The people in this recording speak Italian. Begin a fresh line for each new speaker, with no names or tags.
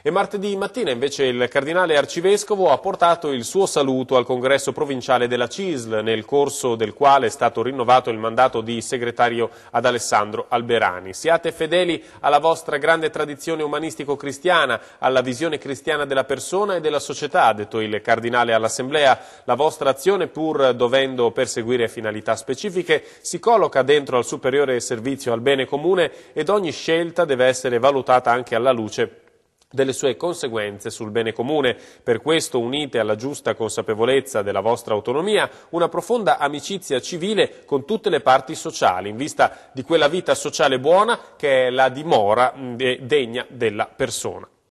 E martedì mattina invece il cardinale arcivescovo ha portato il suo saluto al congresso provinciale della CISL, nel corso del quale è stato rinnovato il mandato di segretario ad Alessandro Alberani. Siate fedeli alla vostra grande tradizione umanistico-cristiana, alla visione cristiana della persona e della società, ha detto il cardinale all'Assemblea. La vostra azione, pur dovendo perseguire finalità specifiche, si colloca dentro al superiore servizio al bene comune ed ogni scelta deve essere valutata anche alla luce delle sue conseguenze sul bene comune. Per questo unite alla giusta consapevolezza della vostra autonomia una profonda amicizia civile con tutte le parti sociali, in vista di quella vita sociale buona che è la dimora degna della persona.